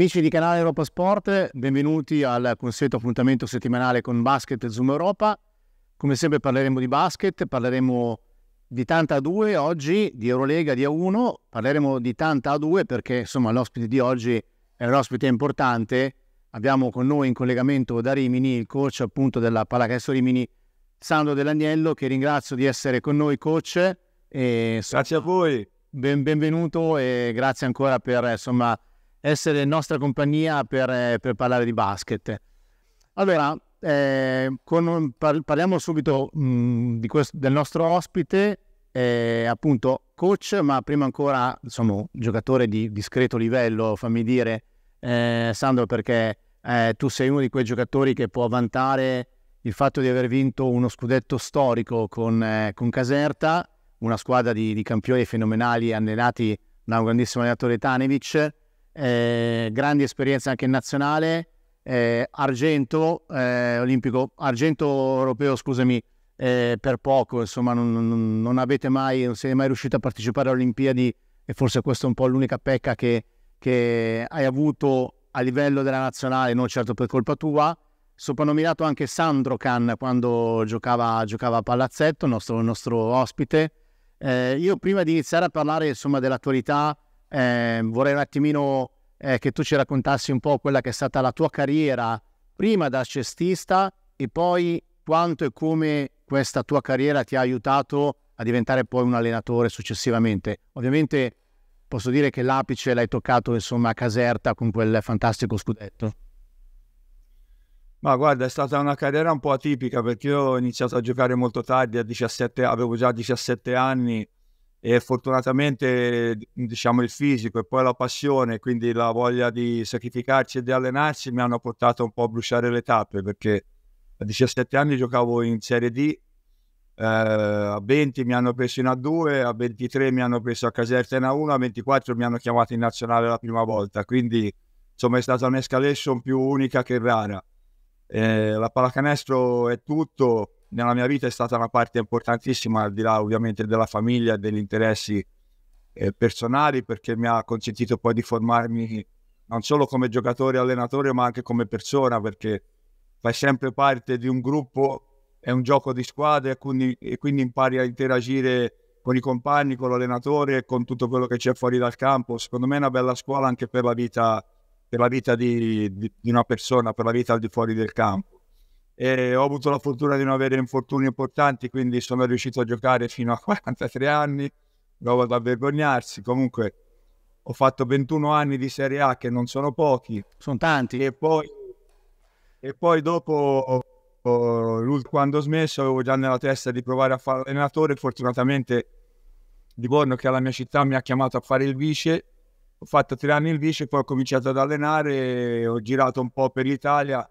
Amici di canale Europa Sport, benvenuti al consueto appuntamento settimanale con Basket Zoom Europa. Come sempre parleremo di basket, parleremo di tanta A2 oggi, di Eurolega di A1, parleremo di tanta A2 perché insomma l'ospite di oggi è un ospite importante. Abbiamo con noi in collegamento da Rimini il coach appunto della Pallacanestro Rimini, Sandro Dell'Agnello, che ringrazio di essere con noi coach. E, grazie a voi. Ben, benvenuto e grazie ancora per insomma essere nostra compagnia per, eh, per parlare di basket. Allora, eh, con, parliamo subito mh, mm, questo, del nostro ospite, eh, appunto coach, ma prima ancora insomma, giocatore di discreto livello, fammi dire, eh, Sandro, perché eh, tu sei uno di quei giocatori che può vantare il fatto di aver vinto uno scudetto storico con, eh, con Caserta, una squadra di, di campioni fenomenali allenati da un grandissimo allenatore Tanevic eh, grandi esperienze anche in nazionale, eh, argento eh, olimpico, argento europeo, scusami, eh, per poco, insomma, non, non, avete mai, non siete mai riusciti a partecipare alle Olimpiadi e forse questa è un po' l'unica pecca che, che hai avuto a livello della nazionale, non certo per colpa tua, soprannominato anche Sandro Can quando giocava, giocava a palazzetto, il nostro, nostro ospite. Eh, io prima di iniziare a parlare insomma, dell'attualità eh, vorrei un attimino eh, che tu ci raccontassi un po' quella che è stata la tua carriera prima da cestista e poi quanto e come questa tua carriera ti ha aiutato a diventare poi un allenatore successivamente. Ovviamente posso dire che l'apice l'hai toccato insomma a Caserta con quel fantastico scudetto. Ma guarda, è stata una carriera un po' atipica perché io ho iniziato a giocare molto tardi, 17, avevo già 17 anni e fortunatamente diciamo il fisico e poi la passione, quindi la voglia di sacrificarci e di allenarci mi hanno portato un po' a bruciare le tappe perché a 17 anni giocavo in Serie D, eh, a 20 mi hanno preso in A2, a 23 mi hanno preso a Caserta in A1, a 24 mi hanno chiamato in nazionale la prima volta, quindi insomma è stata un'escalation più unica che rara. Eh, la pallacanestro è tutto, nella mia vita è stata una parte importantissima, al di là ovviamente della famiglia, degli interessi eh, personali, perché mi ha consentito poi di formarmi non solo come giocatore e allenatore, ma anche come persona, perché fai sempre parte di un gruppo, è un gioco di squadra e quindi, e quindi impari a interagire con i compagni, con l'allenatore, con tutto quello che c'è fuori dal campo. Secondo me è una bella scuola anche per la vita, per la vita di, di, di una persona, per la vita al di fuori del campo. E ho avuto la fortuna di non avere infortuni importanti, quindi sono riuscito a giocare fino a 43 anni, roba da vergognarsi. Comunque ho fatto 21 anni di Serie A che non sono pochi. Sono tanti. E poi, e poi dopo, quando ho smesso, avevo già nella testa di provare a fare allenatore. Fortunatamente Livorno, che è la mia città, mi ha chiamato a fare il vice. Ho fatto tre anni il vice, poi ho cominciato ad allenare, ho girato un po' per l'Italia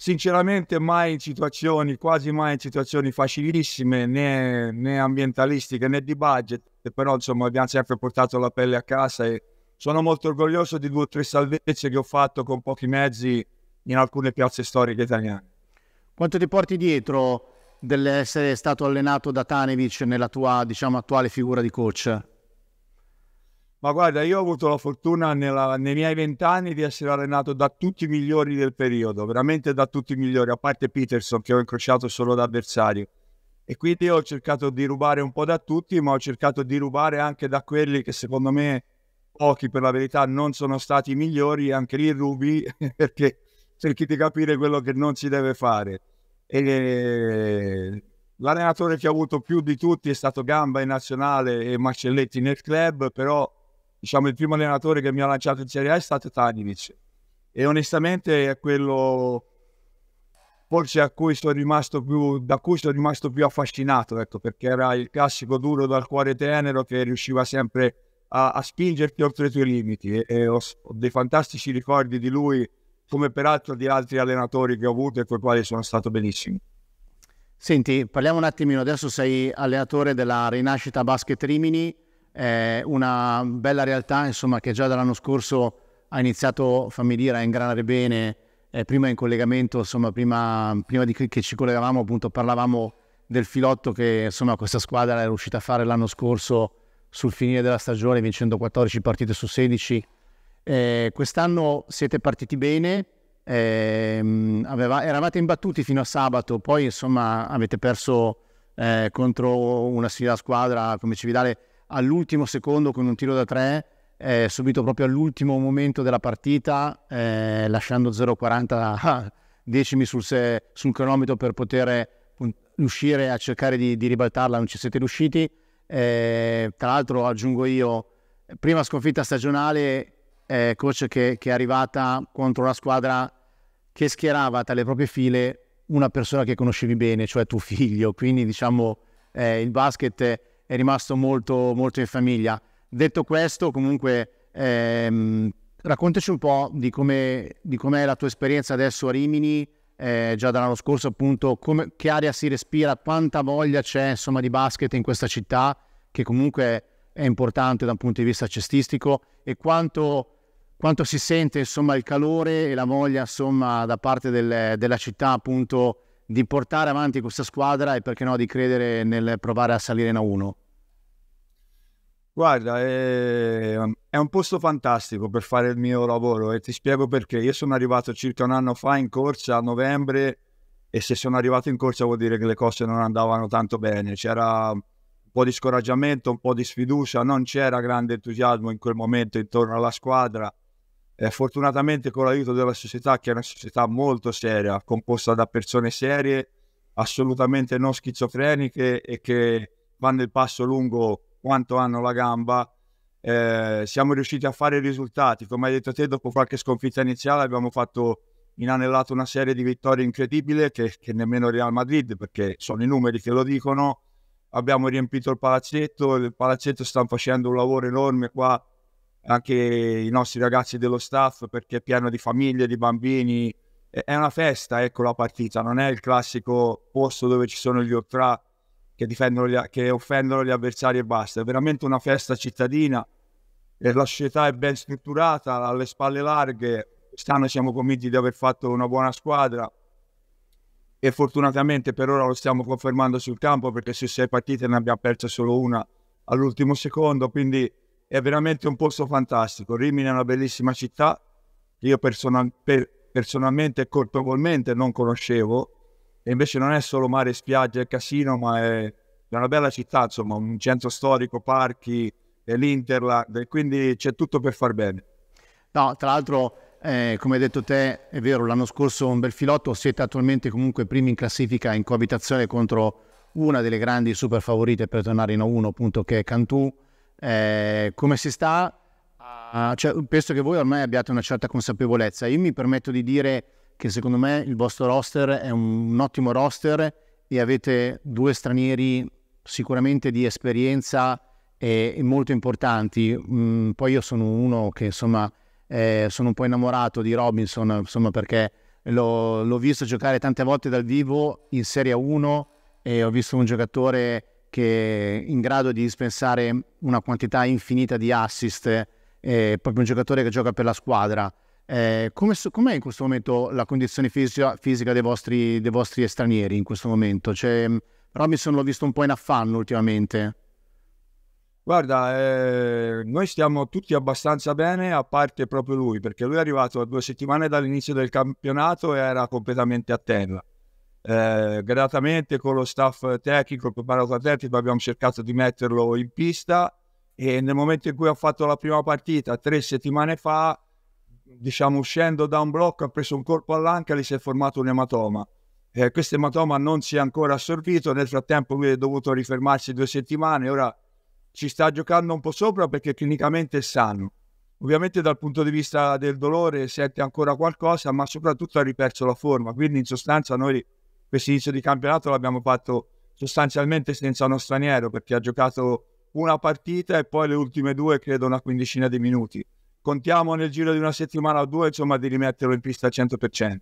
sinceramente mai in situazioni, quasi mai in situazioni facilissime, né, né, ambientalistiche né di budget, però insomma abbiamo sempre portato la pelle a casa e sono molto orgoglioso di due o tre salvezze che ho fatto con pochi mezzi in alcune piazze storiche italiane. Quanto ti porti dietro dell'essere stato allenato da Tanevic nella tua diciamo, attuale figura di coach? Ma guarda, io ho avuto la fortuna nella, nei miei vent'anni di essere allenato da tutti i migliori del periodo, veramente da tutti i migliori, a parte Peterson che ho incrociato solo da avversario. E quindi ho cercato di rubare un po' da tutti, ma ho cercato di rubare anche da quelli che secondo me, pochi per la verità, non sono stati i migliori, anche lì rubi perché cerchi di capire quello che non si deve fare. E eh, l'allenatore che ho avuto più di tutti è stato Gamba in nazionale e Marcelletti nel club, però diciamo, il primo allenatore che mi ha lanciato in Serie A è stato Taninic e onestamente è quello forse a cui sono rimasto più, da cui sono rimasto più affascinato, ecco, perché era il classico duro dal cuore tenero che riusciva sempre a, a spingerti oltre i tuoi limiti e, e ho, ho, dei fantastici ricordi di lui, come peraltro di altri allenatori che ho avuto e con i quali sono stato benissimo. Senti, parliamo un attimino, adesso sei allenatore della Rinascita Basket Rimini, è eh, una bella realtà insomma, che già dall'anno scorso ha iniziato fammi dire, a ingranare bene, eh, prima in collegamento, insomma, prima, prima di che ci collegavamo appunto parlavamo del filotto che insomma, questa squadra è riuscita a fare l'anno scorso sul finire della stagione vincendo 14 partite su 16. Eh, quest'anno siete partiti bene, eh, aveva, eravate imbattuti fino a sabato, poi insomma avete perso eh, contro una sfida squadra come Cividale all'ultimo secondo con un tiro da tre, eh, subito proprio all'ultimo momento della partita, eh, lasciando 0,40 decimi sul, se, sul, cronometro per poter riuscire a cercare di, di ribaltarla, non ci siete riusciti. Eh, tra l'altro aggiungo io, prima sconfitta stagionale, eh, coach che, che, è arrivata contro una squadra che schierava tra le proprie file una persona che conoscevi bene, cioè tuo figlio. Quindi diciamo eh, il basket È, è rimasto molto, molto in famiglia. Detto questo, comunque, ehm, raccontaci un po' di come è la tua esperienza adesso a Rimini, eh, già dall'anno scorso appunto, come, che aria si respira, quanta voglia c'è insomma di basket in questa città, che comunque è importante da un punto di vista cestistico, e quanto, quanto si sente insomma il calore e la voglia insomma da parte del, della città appunto di portare avanti questa squadra e perché no di credere nel provare a salire in A1? Guarda, è, è un posto fantastico per fare il mio lavoro e ti spiego perché. Io sono arrivato circa un anno fa in corsa a novembre e se sono arrivato in corsa vuol dire che le cose non andavano tanto bene. C'era un po' di scoraggiamento, un po' di sfiducia, non c'era grande entusiasmo in quel momento intorno alla squadra eh, fortunatamente con l'aiuto della società, che è una società molto seria, composta da persone serie, assolutamente non schizofreniche e che vanno il passo lungo quanto hanno la gamba, eh, siamo riusciti a fare i risultati. Come hai detto te, dopo qualche sconfitta iniziale abbiamo fatto inanellato una serie di vittorie incredibile che, che nemmeno Real Madrid, perché sono i numeri che lo dicono. Abbiamo riempito il palazzetto, il palazzetto sta facendo un lavoro enorme qua anche i nostri ragazzi dello staff perché è pieno di famiglie, di bambini. È una festa, ecco la partita, non è il classico posto dove ci sono gli ultra che, gli, che offendono gli avversari e basta. È veramente una festa cittadina. La società è ben strutturata, ha le spalle larghe. Quest'anno siamo convinti di aver fatto una buona squadra e fortunatamente per ora lo stiamo confermando sul campo perché su sei partite ne abbiamo perso solo una all'ultimo secondo. Quindi è veramente un posto fantastico. Rimini è una bellissima città che io personal, per, personalmente e colpevolmente non conoscevo, e invece non è solo mare, spiaggia e casino, ma è una bella città, insomma, un centro storico, parchi, e l'Interland, quindi c'è tutto per far bene. No, tra l'altro, eh, come hai detto te, è vero, l'anno scorso un bel filotto, siete attualmente comunque primi in classifica in coabitazione contro una delle grandi super favorite per tornare in A1, appunto, che è Cantù eh, come si sta, a, ah, cioè, penso che voi ormai abbiate una certa consapevolezza. Io mi permetto di dire che secondo me il vostro roster è un, un ottimo roster e avete due stranieri sicuramente di esperienza e, e molto importanti. Mm, poi io sono uno che insomma eh, sono un po' innamorato di Robinson, insomma perché l'ho, l'ho visto giocare tante volte dal vivo in Serie 1 e ho visto un giocatore che è in grado di dispensare una quantità infinita di assist, eh, proprio un giocatore che gioca per la squadra. Eh, come, com'è in questo momento la condizione fisica, fisica dei, vostri, dei vostri stranieri in questo momento? Cioè, mm, Robinson l'ho visto un po' in affanno ultimamente. Guarda, eh, noi stiamo tutti abbastanza bene, a parte proprio lui, perché lui è arrivato a due settimane dall'inizio del campionato e era completamente a terra. Eh, gradatamente con lo staff tecnico, il preparato atletico, abbiamo cercato di metterlo in pista e nel momento in cui ha fatto la prima partita, tre settimane fa, diciamo uscendo da un blocco, ha preso un colpo all'anca e gli si è formato un ematoma. Eh, questo ematoma non si è ancora assorbito, nel frattempo lui è dovuto rifermarsi due settimane, ora ci sta giocando un po' sopra perché clinicamente è sano. Ovviamente dal punto di vista del dolore sente ancora qualcosa, ma soprattutto ha riperso la forma, quindi in sostanza noi questo inizio di campionato l'abbiamo fatto sostanzialmente senza uno straniero perché ha giocato una partita e poi le ultime due credo una quindicina di minuti. Contiamo nel giro di una settimana o due insomma di rimetterlo in pista al 100%.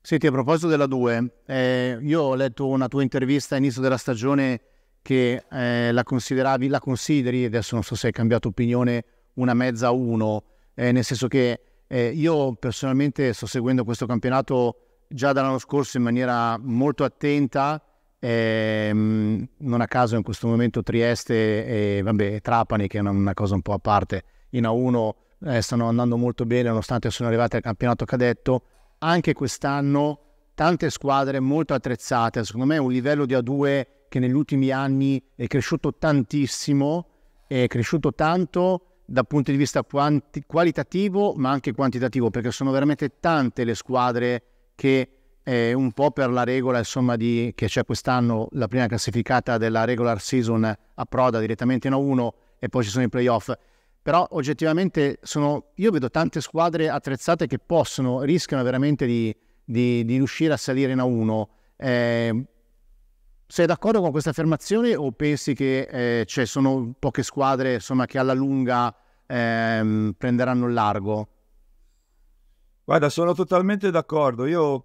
Senti, a proposito della 2, eh, io ho letto una tua intervista all'inizio della stagione che eh, la consideravi, la consideri, adesso non so se hai cambiato opinione, una mezza 1, eh, nel senso che eh, io personalmente sto seguendo questo campionato già dall'anno scorso in maniera molto attenta. Eh, non a caso in questo momento Trieste e vabbè, Trapani, che è una, cosa un po' a parte, in A1 eh, stanno andando molto bene nonostante sono arrivate al campionato cadetto. Anche quest'anno tante squadre molto attrezzate, secondo me un livello di A2 che negli ultimi anni è cresciuto tantissimo, è cresciuto tanto dal punto di vista quanti- qualitativo ma anche quantitativo, perché sono veramente tante le squadre che è un po' per la regola insomma, di, che c'è quest'anno, la prima classificata della regular season approda direttamente in A1 e poi ci sono i playoff. Però oggettivamente sono, io vedo tante squadre attrezzate che possono, rischiano veramente di, di, di riuscire a salire in A1. Eh, sei d'accordo con questa affermazione o pensi che eh, ci cioè, sono poche squadre insomma, che alla lunga ehm, prenderanno il largo? Guarda, sono totalmente d'accordo. Io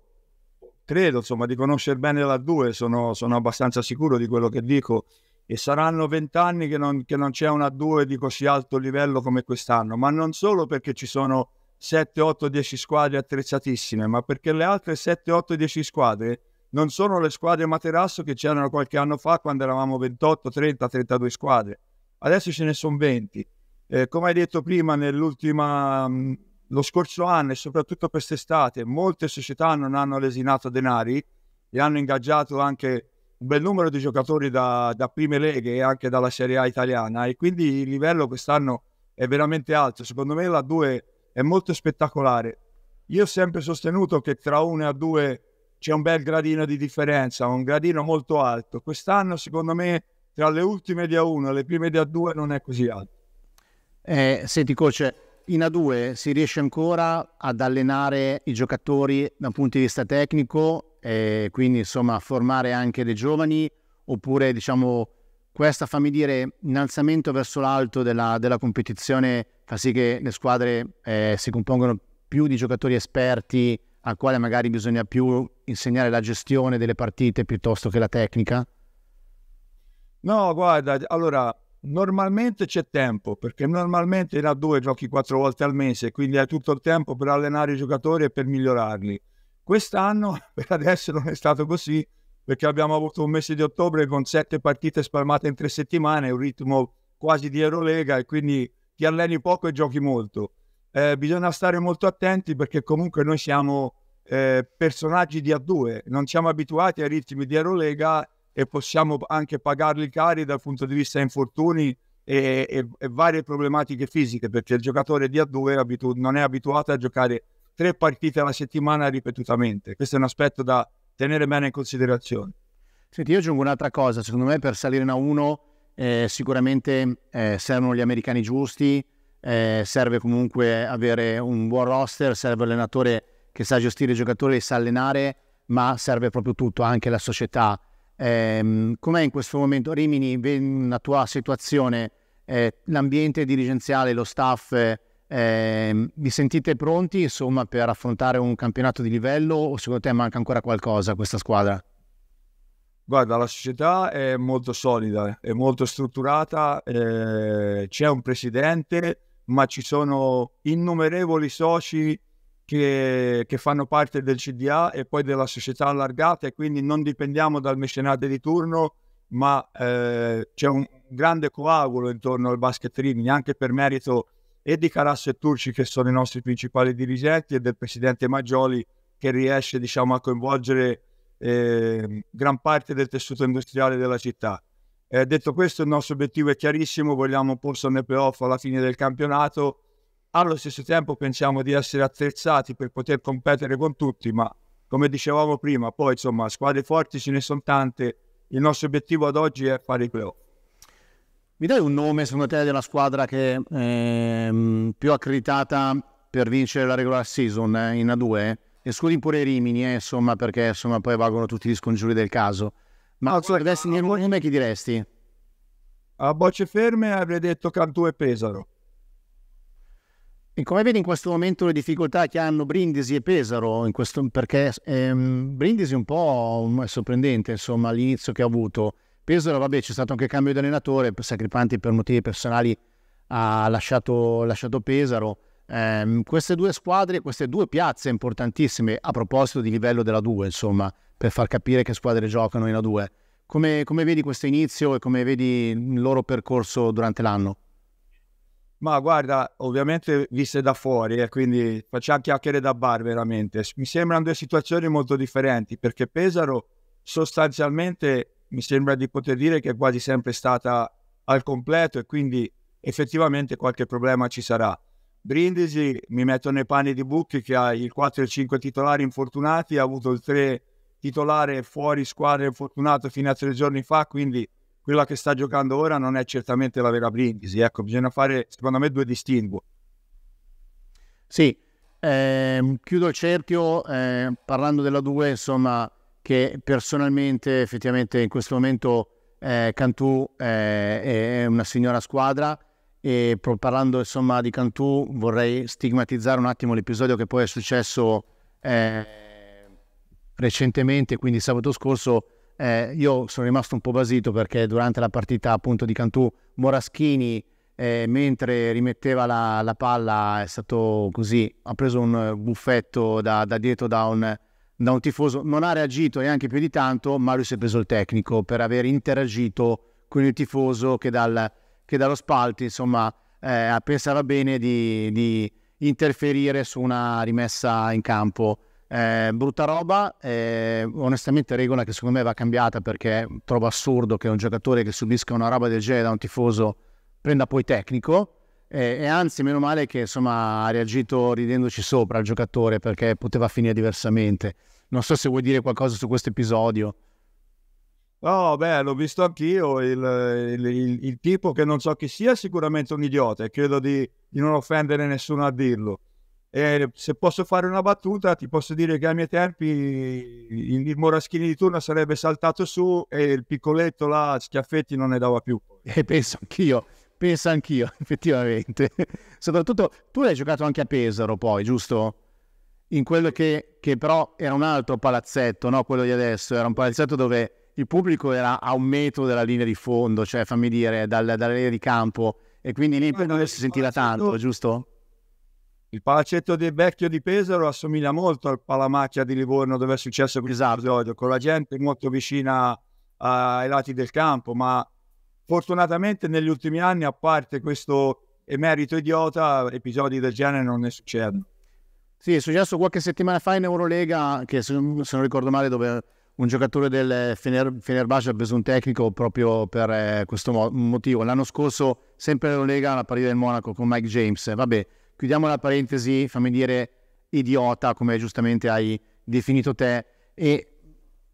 credo insomma, di conoscere bene la 2, sono, sono, abbastanza sicuro di quello che dico. E saranno vent'anni che, che non, c'è una 2 di così alto livello come quest'anno, ma non solo perché ci sono 7, 8, 10 squadre attrezzatissime, ma perché le altre 7, 8, 10 squadre non sono le squadre materasso che c'erano qualche anno fa quando eravamo 28, 30, 32 squadre. Adesso ce ne sono 20. Eh, come hai detto prima, nell'ultima. Mh, lo scorso anno e soprattutto quest'estate molte società non hanno lesinato denari e hanno ingaggiato anche un bel numero di giocatori da, da prime leghe e anche dalla Serie A italiana e quindi il livello quest'anno è veramente alto. Secondo me la 2 è molto spettacolare. Io ho sempre sostenuto che tra 1 e 2 c'è un bel gradino di differenza, un gradino molto alto. Quest'anno secondo me tra le ultime di A1 e le prime di A2 non è così alto. Eh, senti coach, in A2 si riesce ancora ad allenare i giocatori da un punto di vista tecnico, e quindi insomma formare anche dei giovani, oppure diciamo questa, fammi dire, innalzamento verso l'alto della, della competizione fa sì che le squadre eh, si compongano più di giocatori esperti al quale magari bisogna più insegnare la gestione delle partite piuttosto che la tecnica? No, guarda, allora Normalmente c'è tempo, perché normalmente in A2 giochi quattro volte al mese, quindi hai tutto il tempo per allenare i giocatori e per migliorarli. Quest'anno, per adesso, non è stato così, perché abbiamo avuto un mese di ottobre con sette partite spalmate in tre settimane, un ritmo quasi di Eurolega, e quindi ti alleni poco e giochi molto. Eh, bisogna stare molto attenti perché comunque noi siamo eh, personaggi di A2, non siamo abituati ai ritmi di Eurolega e possiamo anche pagarli cari dal punto di vista infortuni e, e, e varie problematiche fisiche, perché il giocatore di A2 è abitu- non è abituato a giocare tre partite alla settimana ripetutamente. Questo è un aspetto da tenere bene in considerazione. Senti, io aggiungo un'altra cosa, secondo me per salire in A1 eh, sicuramente eh, servono gli americani giusti, eh, serve comunque avere un buon roster, serve l'allenatore che sa gestire i giocatori, sa allenare, ma serve proprio tutto, anche la società, Ehm, com'è in questo momento Rimini, la tua situazione, eh, l'ambiente dirigenziale, lo staff, eh, vi sentite pronti insomma, per affrontare un campionato di livello o secondo te manca ancora qualcosa a questa squadra? Guarda, la società è molto solida, è molto strutturata, eh, c'è un presidente, ma ci sono innumerevoli soci che, che, fanno parte del CDA e poi della società allargata e quindi non dipendiamo dal mecenate di turno, ma eh, c'è un grande coagulo intorno al basket Rimini, anche per merito e di Carasso e Turci, che sono i nostri principali dirigenti, e del presidente Maggioli, che riesce diciamo, a coinvolgere eh, gran parte del tessuto industriale della città. Eh, detto questo, il nostro obiettivo è chiarissimo, vogliamo un posto nel playoff alla fine del campionato allo stesso tempo pensiamo di essere attrezzati per poter competere con tutti, ma come dicevamo prima, poi insomma squadre forti ce ne sono tante, il nostro obiettivo ad oggi è fare i playoff. Mi dai un nome secondo te della squadra che è ehm, più accreditata per vincere la regular season eh, in A2? Escludi pure i Rimini, eh, insomma, perché insomma, poi valgono tutti gli scongiuri del caso. Ma se guardassi nel nome chi diresti? A bocce ferme avrei detto Cantù e Pesaro. E come vedi in questo momento le difficoltà che hanno Brindisi e Pesaro, questo, perché ehm, Brindisi un po' sorprendente insomma l'inizio che ha avuto. Pesaro, vabbè, c'è stato anche il cambio di allenatore, Sacripanti per motivi personali ha lasciato, lasciato Pesaro. Eh, queste due squadre, queste due piazze importantissime a proposito di livello della 2, insomma, per far capire che squadre giocano in A2. Come, come vedi questo inizio e come vedi il loro percorso durante l'anno? Ma guarda, ovviamente viste da fuori, e eh, quindi facciamo chiacchiere da bar veramente. Mi sembrano due situazioni molto differenti perché Pesaro sostanzialmente mi sembra di poter dire che è quasi sempre stata al completo e quindi effettivamente qualche problema ci sarà. Brindisi mi metto nei panni di Bucchi che ha il 4 e il 5 titolari infortunati, ha avuto il 3 titolare fuori squadra infortunato fino a tre giorni fa, quindi quella che sta giocando ora non è certamente la vera Brindisi. Ecco, bisogna fare, secondo me, due distinguo. Sì, eh, chiudo il cerchio eh, parlando della 2, insomma, che personalmente, effettivamente, in questo momento eh, Cantù eh, è una signora squadra. E parlando insomma di Cantù vorrei stigmatizzare un attimo l'episodio che poi è successo eh, recentemente, quindi sabato scorso, eh, io sono rimasto un po' basito perché durante la partita appunto di Cantù Moraschini eh, mentre rimetteva la, la, palla è stato così, ha preso un buffetto da, da dietro da un, da un, tifoso, non ha reagito neanche più di tanto, ma lui si è preso il tecnico per aver interagito con il tifoso che, dal, che dallo spalto insomma eh, pensava bene di, di interferire su una rimessa in campo eh, brutta roba, eh, onestamente regola che secondo me va cambiata perché trovo assurdo che un giocatore che subisca una roba del genere da un tifoso prenda poi tecnico eh, e anzi meno male che insomma ha reagito ridendoci sopra il giocatore perché poteva finire diversamente. Non so se vuoi dire qualcosa su questo episodio. No, oh, beh, l'ho visto anch'io, il, il, il, il, tipo che non so chi sia è sicuramente un idiota e credo di, di non offendere nessuno a dirlo eh, se posso fare una battuta, ti posso dire che ai miei tempi il, il Moraschini di turno sarebbe saltato su e il piccoletto là, Schiaffetti, non ne dava più. E penso anch'io, penso anch'io, effettivamente. Soprattutto tu hai giocato anche a Pesaro, poi, giusto? In quello che, che però era un altro palazzetto, no? Quello di adesso, era un palazzetto dove il pubblico era a un metro dalla linea di fondo, cioè fammi dire, dal, dalla linea di campo, e quindi lì non si sentiva tanto, giusto? Il palacetto del vecchio di Pesaro assomiglia molto al Palamacchia di Livorno dove è successo quell'episodio, esatto. con la gente molto vicina ai lati del campo, ma fortunatamente negli ultimi anni, a parte questo emerito idiota, episodi del genere non ne succedono. Sì, è successo qualche settimana fa in Eurolega, che se non ricordo male, dove un giocatore del Fener, Fenerbahce ha preso un tecnico proprio per eh, questo mo- motivo. L'anno scorso, sempre in Eurolega, la partita del Monaco con Mike James. Vabbè, chiudiamo la parentesi, fammi dire, idiota, come giustamente hai definito te, e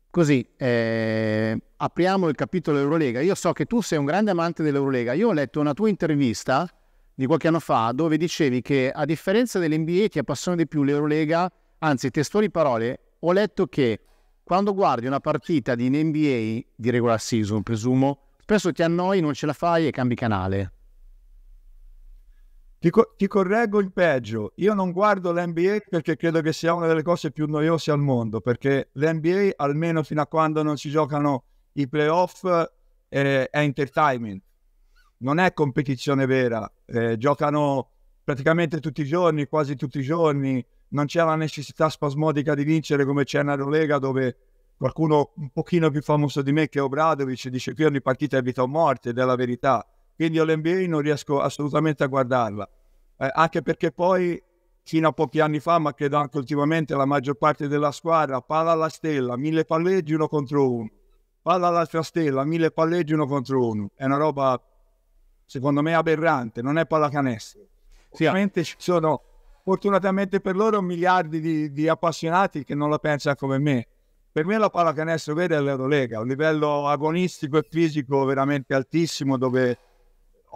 così eh, apriamo il capitolo Eurolega. Io so che tu sei un grande amante dell'Eurolega. Io ho letto una tua intervista di qualche anno fa dove dicevi che a differenza dell'NBA ti appassiona di più l'Eurolega, anzi, testuali parole, ho letto che quando guardi una partita di NBA di regular season, presumo, spesso ti annoi, non ce la fai e cambi canale. Ti, co- ti, correggo il peggio, io non guardo l'NBA perché credo che sia una delle cose più noiose al mondo, perché l'NBA almeno fino a quando non si giocano i playoff eh, è entertainment, non è competizione vera, eh, giocano praticamente tutti i giorni, quasi tutti i giorni, non c'è la necessità spasmodica di vincere come c'è nella Lega dove qualcuno un pochino più famoso di me che è Obradovic dice qui ogni partita è vita o morte, ed è la verità quindi io l'NBA non riesco assolutamente a guardarla eh, anche perché poi fino a pochi anni fa, ma credo anche ultimamente, la maggior parte della squadra palla alla stella, mille palleggi uno contro uno, palla all'altra stella, mille palleggi uno contro uno. È una roba, secondo me, aberrante, non è pallacanestro. Sì, Ovviamente ci sono, fortunatamente per loro, miliardi di, di appassionati che non la pensano come me. Per me la pallacanestro vera è l'Eurolega, un livello agonistico e fisico veramente altissimo dove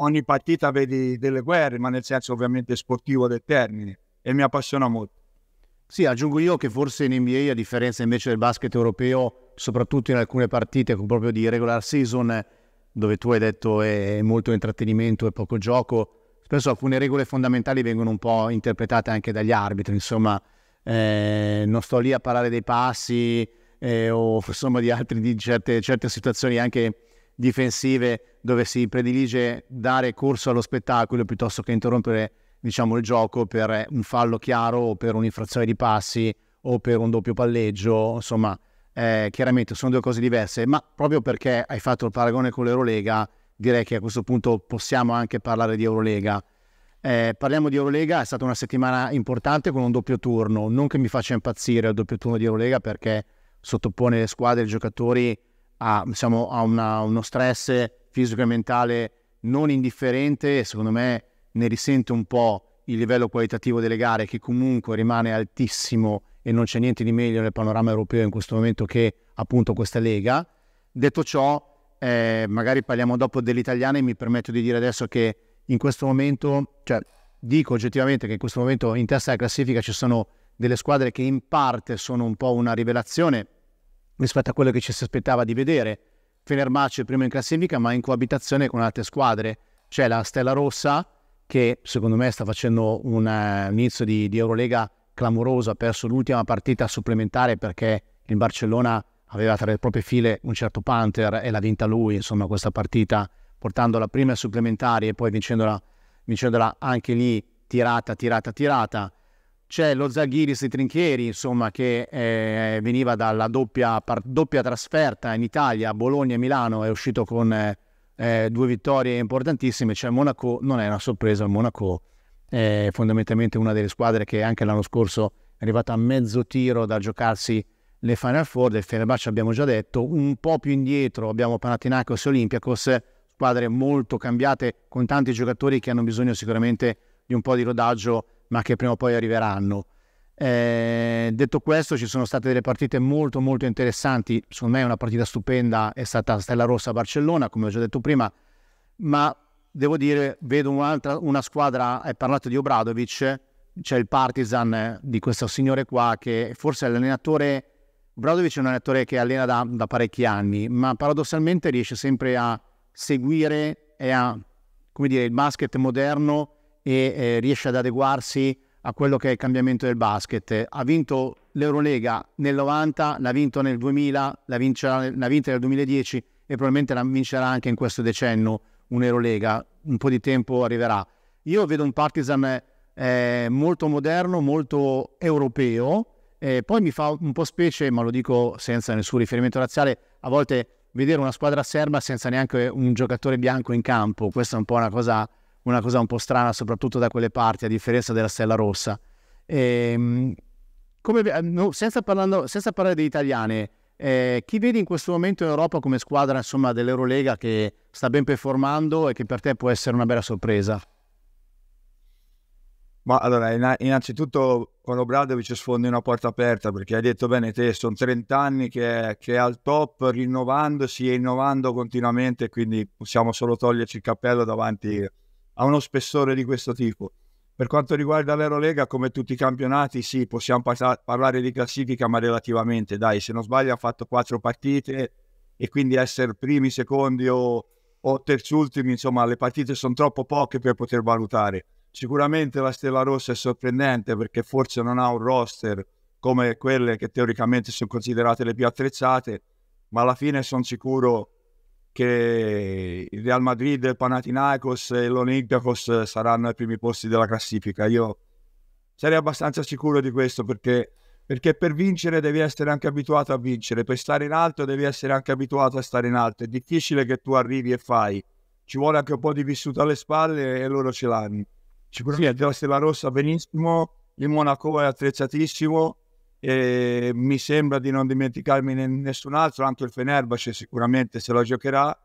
ogni partita vedi delle guerre, ma nel senso ovviamente sportivo del termine, e mi appassiona molto. Sì, aggiungo io che forse in NBA, a differenza invece del basket europeo, soprattutto in alcune partite proprio di regular season, dove tu hai detto è molto intrattenimento e poco gioco, spesso alcune regole fondamentali vengono un po' interpretate anche dagli arbitri, insomma, eh, non sto lì a parlare dei passi eh, o insomma di, altri, di certe, certe situazioni anche difensive dove si predilige dare corso allo spettacolo piuttosto che interrompere diciamo, il gioco per eh, un fallo chiaro o per un'infrazione di passi o per un doppio palleggio, insomma, eh, chiaramente sono due cose diverse, ma proprio perché hai fatto il paragone con l'Eurolega, direi che a questo punto possiamo anche parlare di Eurolega. Eh, parliamo di Eurolega, è stata una settimana importante con un doppio turno, non che mi faccia impazzire il doppio turno di Eurolega perché sottopone le squadre e i giocatori ha, diciamo, ha una, uno stress fisico e mentale non indifferente e secondo me ne risente un po' il livello qualitativo delle gare che comunque rimane altissimo e non c'è niente di meglio nel panorama europeo in questo momento che appunto questa lega. Detto ciò, eh, magari parliamo dopo dell'italiana e mi permetto di dire adesso che in questo momento, cioè dico oggettivamente che in questo momento in testa della classifica ci sono delle squadre che in parte sono un po' una rivelazione, rispetto a quello che ci si aspettava di vedere. Fenerbahce primo in classifica ma in coabitazione con altre squadre. C'è la Stella Rossa che secondo me sta facendo eh, un inizio di, di Eurolega clamoroso, ha perso l'ultima partita supplementare perché il Barcellona aveva tra le proprie file un certo Panther e l'ha vinta lui, insomma, questa partita, portandola prima ai supplementari e poi vincendola, vincendola anche lì tirata, tirata, tirata c'è lo Zaghiris Trinchieri, insomma, che eh, veniva dalla doppia, par- doppia, trasferta in Italia, Bologna e Milano, è uscito con eh, eh due vittorie importantissime, c'è cioè Monaco, non è una sorpresa, Monaco è fondamentalmente una delle squadre che anche l'anno scorso è arrivata a mezzo tiro da giocarsi le Final Four, del Fenerbahce abbiamo già detto, un po' più indietro abbiamo Panathinaikos e Olympiakos, squadre molto cambiate con tanti giocatori che hanno bisogno sicuramente di un po' di rodaggio ma che prima o poi arriveranno. Eh, detto questo, ci sono state delle partite molto molto interessanti. Secondo me una partita stupenda è stata Stella Rossa a Barcellona, come ho già detto prima, ma devo dire, vedo un'altra una squadra, hai parlato di Obradovic, c'è il Partizan di questo signore qua che forse è l'allenatore Obradovic è un allenatore che allena da, da parecchi anni, ma paradossalmente riesce sempre a seguire e a, come dire, il basket moderno e eh, riesce ad adeguarsi a quello che è il cambiamento del basket. Ha vinto l'Eurolega nel 90, l'ha vinto nel 2000, l'ha, vincerà, l'ha vinta nel 2010 e probabilmente la vincerà anche in questo decennio un'Eurolega. Un po' di tempo arriverà. Io vedo un Partizan eh, molto moderno, molto europeo. Eh, poi mi fa un po' specie, ma lo dico senza nessun riferimento razziale, a volte vedere una squadra serba senza neanche un giocatore bianco in campo. Questa è un po' una cosa una cosa un po' strana, soprattutto da quelle parti, a differenza della Stella Rossa. E, ehm, come, eh, senza, parlando, senza, parlare di italiane, eh, chi vedi in questo momento in Europa come squadra insomma, dell'Eurolega che sta ben performando e che per te può essere una bella sorpresa? Ma allora, innanzitutto con Obradovic sfondi una porta aperta perché hai detto bene te, sono 30 anni che, che è al top, rinnovandosi e innovando continuamente, quindi possiamo solo toglierci il cappello davanti ha uno spessore di questo tipo. Per quanto riguarda l'Eurolega, come tutti i campionati, sì, possiamo par- parlare di classifica, ma relativamente, dai, se non sbaglio ha fatto quattro partite e quindi essere primi, secondi o, o terzultimi, insomma, le partite sono troppo poche per poter valutare. Sicuramente la Stella Rossa è sorprendente perché forse non ha un roster come quelle che teoricamente sono considerate le più attrezzate, ma alla fine sono sicuro che il Real Madrid, il Panathinaikos e l'Olympiakos saranno ai primi posti della classifica. Io sarei abbastanza sicuro di questo perché, perché, per vincere devi essere anche abituato a vincere, per stare in alto devi essere anche abituato a stare in alto. È difficile che tu arrivi e fai, ci vuole anche un po' di vissuto alle spalle e loro ce l'hanno. Sicuramente sì. la Stella Rossa benissimo, il Monaco è attrezzatissimo, e ehm, mi sembra di non dimenticarmi nessun altro, anche il Fenerbahce sicuramente se la giocherà,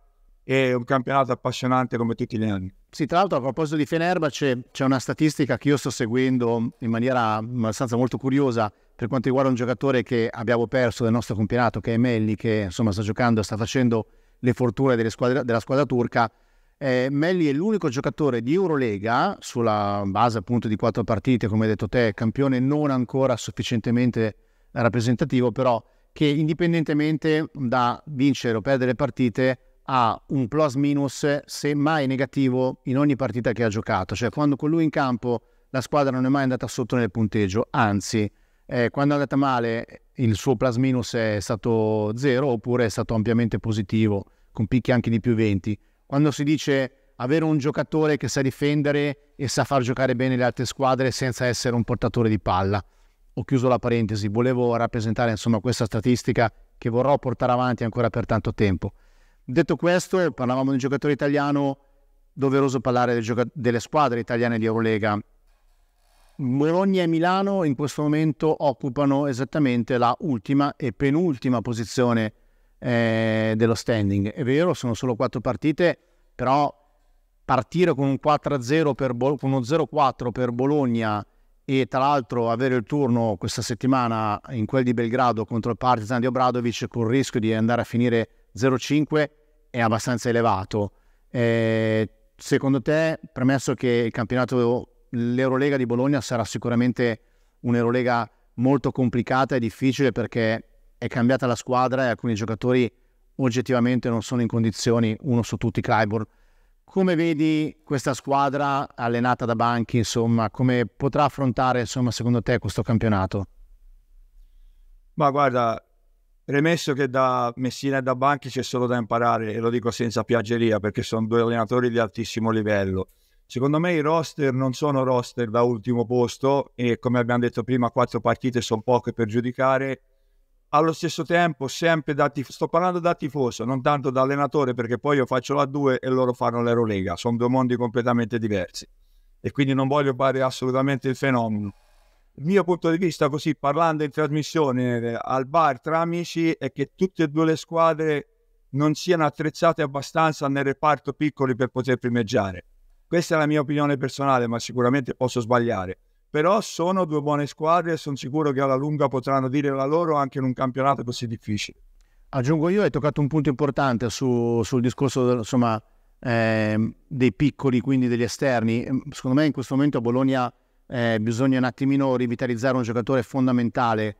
è un campionato appassionante come tutti gli anni. Sì, tra l'altro a proposito di Fenerbahce c'è una statistica che io sto seguendo in maniera abbastanza molto curiosa per quanto riguarda un giocatore che abbiamo perso del nostro campionato, che è Melli, che insomma sta giocando, sta facendo le fortune squadre, della squadra turca eh, Melli è l'unico giocatore di Eurolega, sulla base appunto di quattro partite, come hai detto te, campione non ancora sufficientemente rappresentativo, però che indipendentemente da vincere o perdere partite ha un plus minus, semmai negativo, in ogni partita che ha giocato. Cioè quando con lui in campo la squadra non è mai andata sotto nel punteggio, anzi, eh, quando è andata male il suo plus minus è stato zero oppure è stato ampiamente positivo, con picchi anche di più 20 quando si dice avere un giocatore che sa difendere e sa far giocare bene le altre squadre senza essere un portatore di palla. Ho chiuso la parentesi, volevo rappresentare insomma questa statistica che vorrò portare avanti ancora per tanto tempo. Detto questo, parlavamo di un giocatore italiano, doveroso parlare delle, gioca- delle squadre italiane di Eurolega. Bologna e Milano in questo momento occupano esattamente la ultima e penultima posizione eh, dello standing. È vero, sono solo quattro partite, però partire con un 4-0 per Bol- con uno 0-4 per Bologna e tra l'altro avere il turno questa settimana in quel di Belgrado contro il Partizan di Obradovic con il rischio di andare a finire 0-5 è abbastanza elevato. Eh, secondo te, premesso che il campionato, l'Eurolega di Bologna sarà sicuramente un'Eurolega molto complicata e difficile perché è cambiata la squadra e alcuni giocatori oggettivamente non sono in condizioni, uno su tutti, Clyburn. Come vedi questa squadra allenata da banchi, insomma, come potrà affrontare, insomma, secondo te questo campionato? Ma guarda, premesso che da Messina e da Banchi c'è solo da imparare, e lo dico senza piaggeria, perché sono due allenatori di altissimo livello. Secondo me i roster non sono roster da ultimo posto e come abbiamo detto prima, quattro partite sono poche per giudicare allo stesso tempo sempre da tifoso, sto parlando da tifoso, non tanto da allenatore perché poi io faccio la 2 e loro fanno l'Eurolega, sono due mondi completamente diversi e quindi non voglio fare assolutamente il fenomeno. Il mio punto di vista, così parlando in trasmissione eh, al bar tra amici, è che tutte e due le squadre non siano attrezzate abbastanza nel reparto piccoli per poter primeggiare. Questa è la mia opinione personale, ma sicuramente posso sbagliare però sono due buone squadre e sono sicuro che alla lunga potranno dire la loro anche in un campionato così difficile. Aggiungo io, hai toccato un punto importante su, sul discorso insomma, eh, dei piccoli, quindi degli esterni. Ehm, secondo me in questo momento a Bologna eh, bisogna un attimino rivitalizzare un giocatore fondamentale,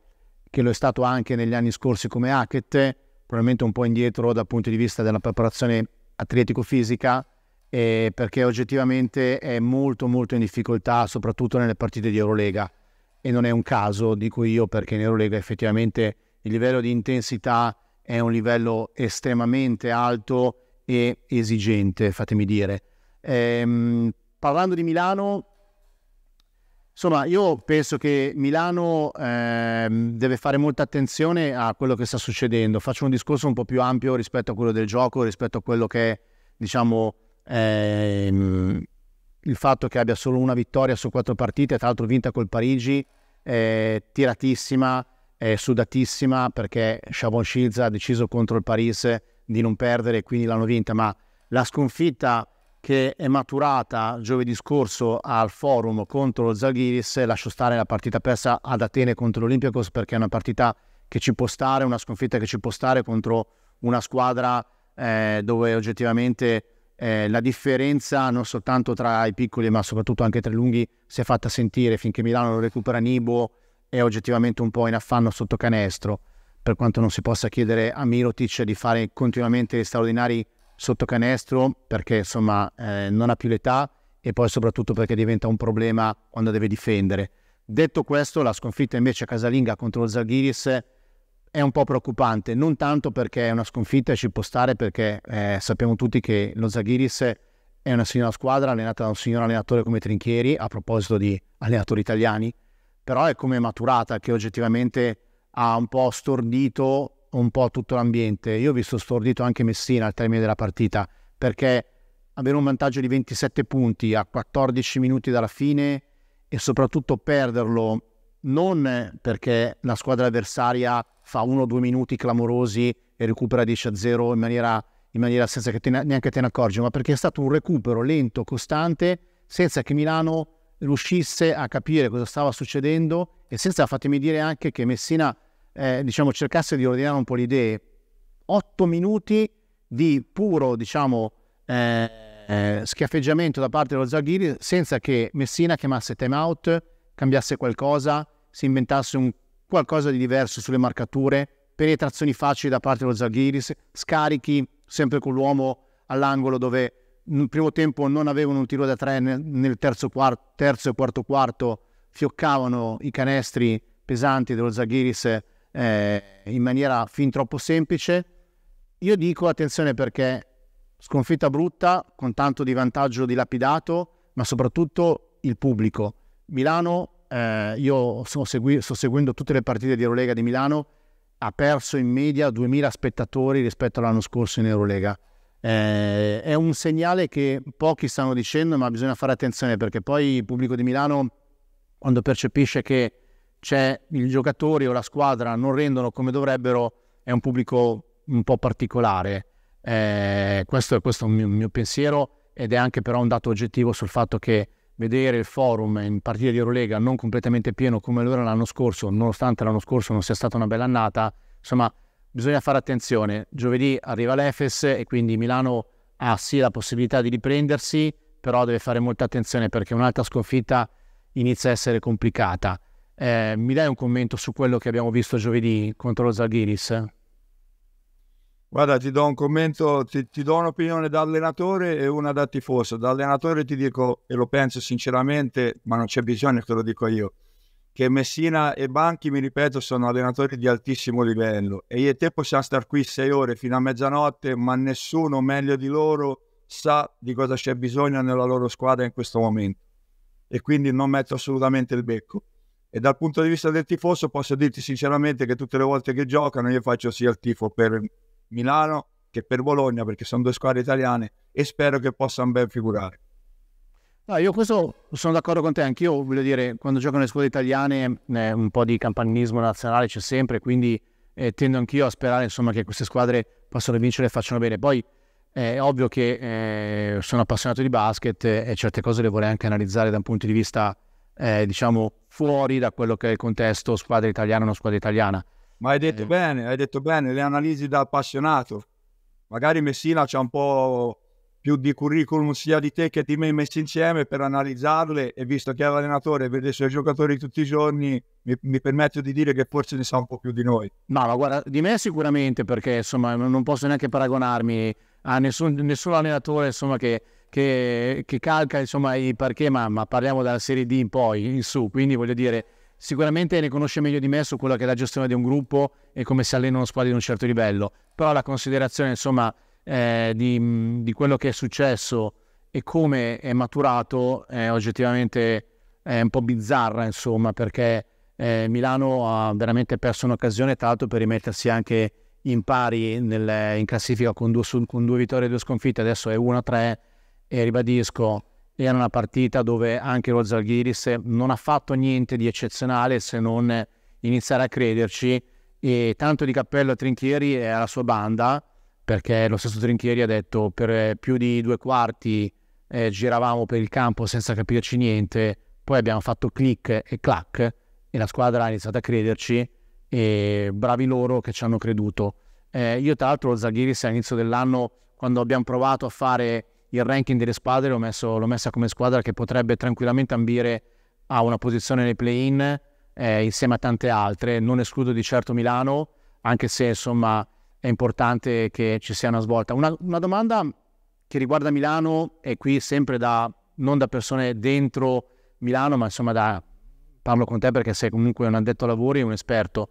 che lo è stato anche negli anni scorsi come Hackett, probabilmente un po' indietro dal punto di vista della preparazione atletico-fisica, eh, perché oggettivamente è molto molto in difficoltà, soprattutto nelle partite di Eurolega. E non è un caso, dico io, perché in Eurolega effettivamente il livello di intensità è un livello estremamente alto e esigente, fatemi dire. Ehm, parlando di Milano, insomma, io penso che Milano ehm, deve fare molta attenzione a quello che sta succedendo. Faccio un discorso un po' più ampio rispetto a quello del gioco, rispetto a quello che è, diciamo, Ehm, il fatto che abbia solo una vittoria su quattro partite, tra l'altro vinta col Parigi, eh, tiratissima, eh, sudatissima perché Chavon Shields ha deciso contro il Paris di non perdere e quindi l'hanno vinta, ma la sconfitta che è maturata giovedì scorso al forum contro lo Zaghiris, lascio stare la partita persa ad Atene contro l'Olympiacos perché è una partita che ci può stare, una sconfitta che ci può stare contro una squadra eh, dove oggettivamente eh, la differenza non soltanto tra i piccoli ma soprattutto anche tra i lunghi si è fatta sentire finché Milano lo recupera Nibo è oggettivamente un po' in affanno sotto canestro per quanto non si possa chiedere a Mirotic di fare continuamente straordinari sotto canestro perché insomma eh, non ha più l'età e poi soprattutto perché diventa un problema quando deve difendere detto questo la sconfitta invece casalinga contro lo Zalghiris è un po' preoccupante, non tanto perché è una sconfitta ci può stare, perché eh, sappiamo tutti che lo Zaghiris è una signora squadra allenata da un signor allenatore come Trinchieri, a proposito di allenatori italiani, però è come maturata che oggettivamente ha un po' stordito un po' tutto l'ambiente. Io ho visto stordito anche Messina al termine della partita, perché avere un vantaggio di 27 punti a 14 minuti dalla fine e soprattutto perderlo non perché la squadra avversaria fa uno o due minuti clamorosi e recupera 10 a 0 in maniera, in maniera senza che te ne, neanche te ne accorgi, ma perché è stato un recupero lento, costante, senza che Milano riuscisse a capire cosa stava succedendo e senza, fatemi dire anche, che Messina eh, diciamo, cercasse di ordinare un po' le idee. 8 minuti di puro diciamo, eh, eh, schiaffeggiamento da parte dello Zaghiri senza che Messina chiamasse time out, cambiasse qualcosa, si inventasse un qualcosa di diverso sulle marcature, penetrazioni facili da parte dello Zaghiris, scarichi sempre con l'uomo all'angolo dove nel primo tempo non avevano un tiro da tre, nel terzo, quarto, terzo e quarto quarto fioccavano i canestri pesanti dello Zaghiris eh, in maniera fin troppo semplice. Io dico attenzione perché sconfitta brutta, con tanto di vantaggio dilapidato, ma soprattutto il pubblico. Milano eh, io segui- sto seguendo tutte le partite di Eurolega di Milano, ha perso in media 2000 spettatori rispetto all'anno scorso in Eurolega. Eh, è un segnale che pochi stanno dicendo, ma bisogna fare attenzione perché poi il pubblico di Milano, quando percepisce che c'è il giocatore o la squadra non rendono come dovrebbero, è un pubblico un po' particolare. Eh, questo, questo, è un mio, mio pensiero ed è anche però un dato oggettivo sul fatto che vedere il forum in partita di Eurolega non completamente pieno come lo era l'anno scorso, nonostante l'anno scorso non sia stata una bella annata, insomma bisogna fare attenzione. Giovedì arriva l'Efes e quindi Milano ha sì la possibilità di riprendersi, però deve fare molta attenzione perché un'altra sconfitta inizia a essere complicata. Eh, mi dai un commento su quello che abbiamo visto giovedì contro lo Zaghiris? Guarda, ti do un commento, ti, ti, do un'opinione da allenatore e una da tifoso. Da allenatore ti dico, e lo penso sinceramente, ma non c'è bisogno che te lo dico io, che Messina e Banchi, mi ripeto, sono allenatori di altissimo livello e io e te possiamo stare qui sei ore fino a mezzanotte, ma nessuno meglio di loro sa di cosa c'è bisogno nella loro squadra in questo momento. E quindi non metto assolutamente il becco. E dal punto di vista del tifoso posso dirti sinceramente che tutte le volte che giocano io faccio sia il tifo per Milano che per Bologna, perché sono due squadre italiane e spero che possano ben figurare. No, io questo sono d'accordo con te, anch'io voglio dire, quando giocano le squadre italiane eh, un po' di campanismo nazionale c'è sempre, quindi eh, tendo anch'io a sperare insomma, che queste squadre possano vincere e facciano bene. Poi è ovvio che eh, sono appassionato di basket eh, e certe cose le vorrei anche analizzare da un punto di vista, eh, diciamo, fuori da quello che è il contesto squadra italiana o squadra italiana. Ma hai detto eh. bene, hai detto bene, le analisi da appassionato. Magari Messina c'ha un po' più di curriculum sia di te che di me messi insieme per analizzarle e visto che è l'allenatore e vede i suoi giocatori tutti i giorni, mi, mi permetto di dire che forse ne sa un po' più di noi. No, ma guarda, di me sicuramente perché insomma non posso neanche paragonarmi a nessun, nessun allenatore insomma che... Che, che, calca insomma i parquet ma, ma, parliamo dalla serie D in poi in su quindi voglio dire sicuramente ne conosce meglio di me su quella che è la gestione di un gruppo e come si allenano squadre di un certo livello, però la considerazione insomma eh, di, di, quello che è successo e come è maturato è oggettivamente è un po' bizzarra insomma perché eh, Milano ha veramente perso un'occasione tanto per rimettersi anche in pari nel, in classifica con due, con due vittorie e due sconfitte, adesso è 1-3 e ribadisco era una partita dove anche lo Zalghiris non ha fatto niente di eccezionale se non iniziare a crederci e tanto di cappello a Trinchieri e alla sua banda perché lo stesso Trinchieri ha detto per più di due quarti eh, giravamo per il campo senza capirci niente poi abbiamo fatto click e clack e la squadra ha iniziato a crederci e bravi loro che ci hanno creduto eh, io tra l'altro lo Zalghiris all'inizio dell'anno quando abbiamo provato a fare il ranking delle squadre l'ho, messo, l'ho messa come squadra che potrebbe tranquillamente ambire a una posizione nei play-in eh, insieme a tante altre. Non escludo di certo Milano, anche se insomma è importante che ci sia una svolta. Una, una domanda che riguarda Milano e qui sempre da, non da persone dentro Milano, ma insomma da, parlo con te perché sei comunque un addetto a lavori e un esperto.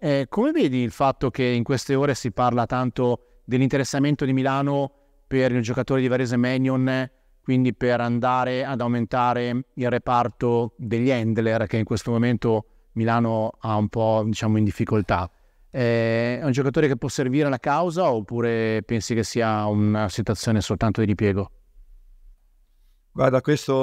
Eh, come vedi il fatto che in queste ore si parla tanto dell'interessamento di Milano per il giocatore di Varese Menion, quindi per andare ad aumentare il reparto degli handler che in questo momento Milano ha un po' diciamo, in difficoltà. Eh, è un giocatore che può servire alla causa oppure pensi che sia una situazione soltanto di ripiego? Guarda, questo